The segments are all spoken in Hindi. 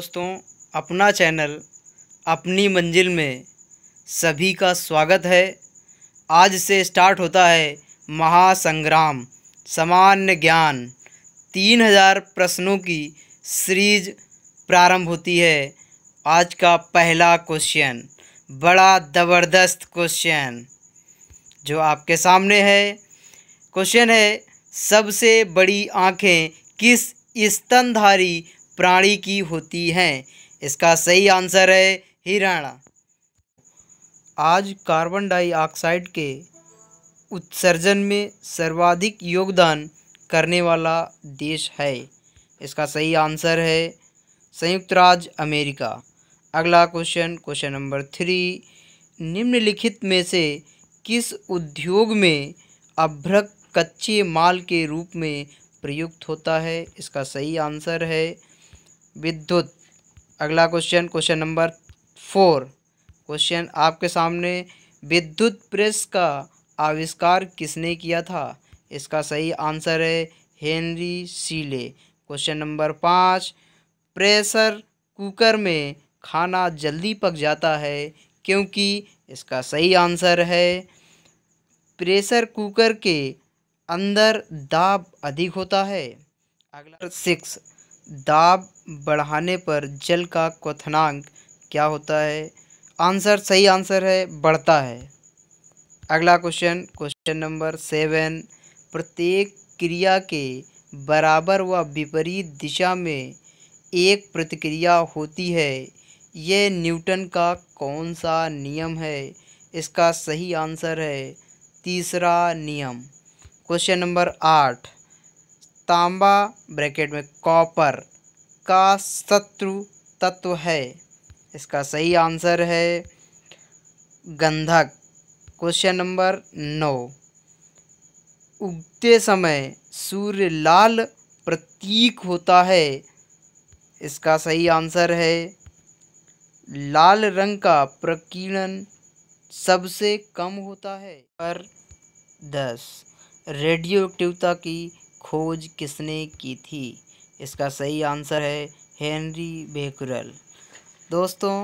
दोस्तों अपना चैनल अपनी मंजिल में सभी का स्वागत है आज से स्टार्ट होता है महासंग्राम सामान्य ज्ञान तीन हजार प्रश्नों की सीरीज प्रारंभ होती है आज का पहला क्वेश्चन बड़ा ज़बरदस्त क्वेश्चन जो आपके सामने है क्वेश्चन है सबसे बड़ी आंखें किस स्तनधारी प्राणी की होती हैं इसका सही आंसर है हिरण आज कार्बन डाइऑक्साइड के उत्सर्जन में सर्वाधिक योगदान करने वाला देश है इसका सही आंसर है संयुक्त राज्य अमेरिका अगला क्वेश्चन क्वेश्चन नंबर थ्री निम्नलिखित में से किस उद्योग में अभ्रक कच्चे माल के रूप में प्रयुक्त होता है इसका सही आंसर है विद्युत अगला question question number four question आपके सामने विद्युत प्रेस का आविष्कार किसने किया था इसका सही आंसर है हेनरी सीले क्वेश्चन नंबर पाँच प्रेशर कुकर में खाना जल्दी पक जाता है क्योंकि इसका सही आंसर है प्रेशर कुकर के अंदर दाब अधिक होता है अगला सिक्स दाब बढ़ाने पर जल का क्वथनांक क्या होता है आंसर सही आंसर है बढ़ता है अगला क्वेश्चन क्वेश्चन नंबर सेवन प्रत्येक क्रिया के बराबर व विपरीत दिशा में एक प्रतिक्रिया होती है यह न्यूटन का कौन सा नियम है इसका सही आंसर है तीसरा नियम क्वेश्चन नंबर आठ तांबा ब्रैकेट में कॉपर का शत्रु तत्व है इसका सही आंसर है गंधक क्वेश्चन नंबर नौ उगते समय सूर्य लाल प्रतीक होता है इसका सही आंसर है लाल रंग का प्रकीर्णन सबसे कम होता है पर दस रेडियो एक्टिवता की खोज किसने की थी इसका सही आंसर है हेनरी बेकुरल दोस्तों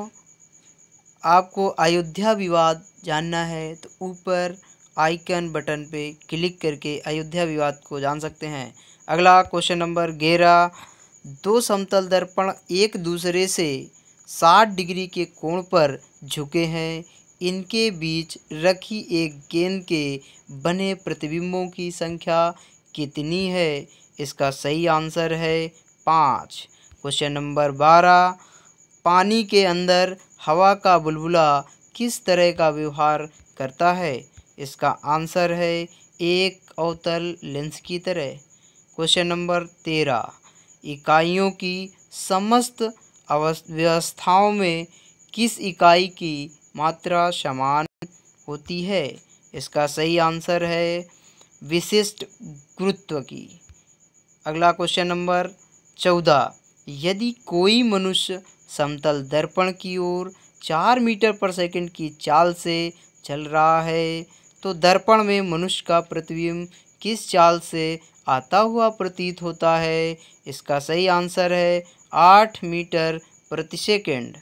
आपको अयोध्या विवाद जानना है तो ऊपर आइकन बटन पे क्लिक करके अयोध्या विवाद को जान सकते हैं अगला क्वेश्चन नंबर ग्यारह दो समतल दर्पण एक दूसरे से साठ डिग्री के कोण पर झुके हैं इनके बीच रखी एक गेंद के बने प्रतिबिंबों की संख्या कितनी है इसका सही आंसर है पाँच क्वेश्चन नंबर बारह पानी के अंदर हवा का बुलबुला किस तरह का व्यवहार करता है इसका आंसर है एक अवतल लेंस की तरह क्वेश्चन नंबर तेरह इकाइयों की समस्त व्यवस्थाओं में किस इकाई की मात्रा समान होती है इसका सही आंसर है विशिष्ट गुरुत्व की अगला क्वेश्चन नंबर चौदह यदि कोई मनुष्य समतल दर्पण की ओर चार मीटर पर सेकंड की चाल से चल रहा है तो दर्पण में मनुष्य का प्रतिबिंब किस चाल से आता हुआ प्रतीत होता है इसका सही आंसर है आठ मीटर प्रति सेकेंड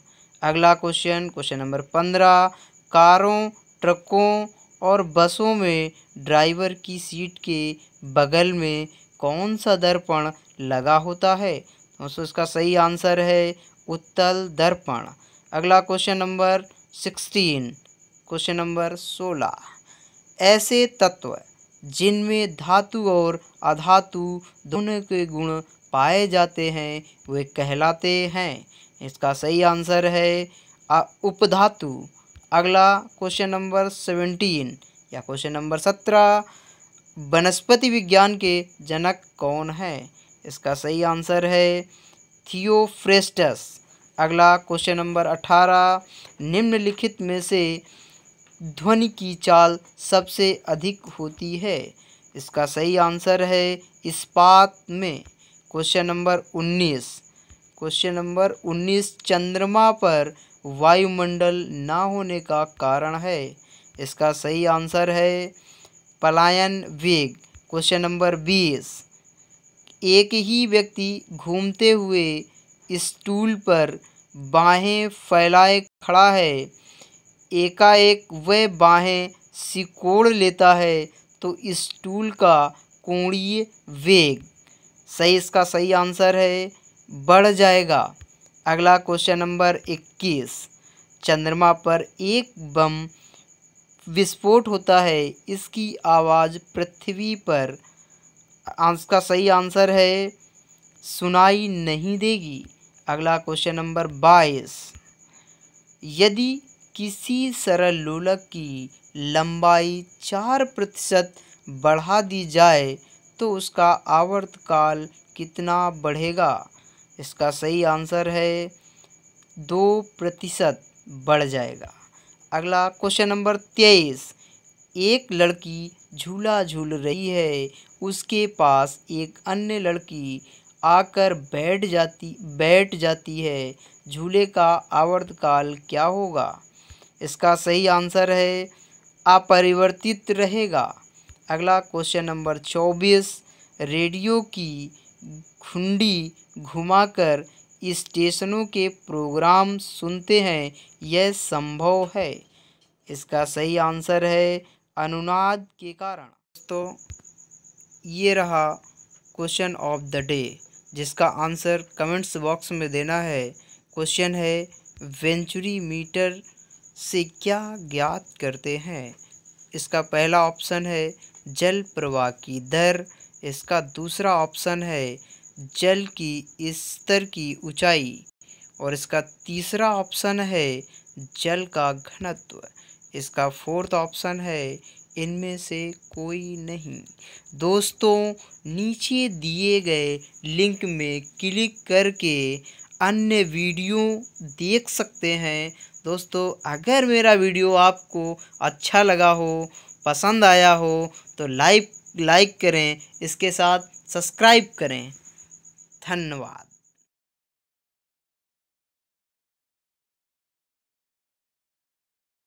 अगला क्वेश्चन क्वेश्चन नंबर पंद्रह कारों ट्रकों और बसों में ड्राइवर की सीट के बगल में कौन सा दर्पण लगा होता है दोस्तों इसका सही आंसर है उत्तल दर्पण अगला question number sixteen question number सोलह ऐसे तत्व जिनमें धातु और अधातु दोनों के गुण पाए जाते हैं वे कहलाते हैं इसका सही आंसर है उपधातु अगला क्वेश्चन नंबर सेवेंटीन या क्वेश्चन नंबर सत्रह वनस्पति विज्ञान के जनक कौन है इसका सही आंसर है थियोफ्रेस्टस अगला क्वेश्चन नंबर अठारह निम्नलिखित में से ध्वनि की चाल सबसे अधिक होती है इसका सही आंसर है इस्पात में क्वेश्चन नंबर उन्नीस क्वेश्चन नंबर उन्नीस चंद्रमा पर वायुमंडल ना होने का कारण है इसका सही आंसर है पलायन वेग क्वेश्चन नंबर बीस एक ही व्यक्ति घूमते हुए स्टूल पर बाहें फैलाए खड़ा है एकाएक वह बाहें सिकोड़ लेता है तो स्टूल का कोणीय वेग सही इसका सही आंसर है बढ़ जाएगा अगला क्वेश्चन नंबर इक्कीस चंद्रमा पर एक बम विस्फोट होता है इसकी आवाज़ पृथ्वी पर इसका सही आंसर है सुनाई नहीं देगी अगला क्वेश्चन नंबर बाईस यदि किसी सरल लोलक की लंबाई चार प्रतिशत बढ़ा दी जाए तो उसका आवर्तकाल कितना बढ़ेगा इसका सही आंसर है दो प्रतिशत बढ़ जाएगा अगला क्वेश्चन नंबर तेईस एक लड़की झूला झूल रही है उसके पास एक अन्य लड़की आकर बैठ जाती बैठ जाती है झूले का आवर्तकाल क्या होगा इसका सही आंसर है अपरिवर्तित रहेगा अगला क्वेश्चन नंबर चौबीस रेडियो की घुंडी घुमाकर स्टेशनों के प्रोग्राम सुनते हैं यह संभव है इसका सही आंसर है अनुनाद के कारण दोस्तों ये रहा क्वेश्चन ऑफ द डे जिसका आंसर कमेंट्स बॉक्स में देना है क्वेश्चन है वेंचुरी मीटर से क्या ज्ञात करते हैं इसका पहला ऑप्शन है जल प्रवाह की दर इसका दूसरा ऑप्शन है जल की स्तर की ऊंचाई और इसका तीसरा ऑप्शन है जल का घनत्व इसका फोर्थ ऑप्शन है इनमें से कोई नहीं दोस्तों नीचे दिए गए लिंक में क्लिक करके अन्य वीडियो देख सकते हैं दोस्तों अगर मेरा वीडियो आपको अच्छा लगा हो पसंद आया हो तो लाइक लाइक करें इसके साथ सब्सक्राइब करें धन्यवाद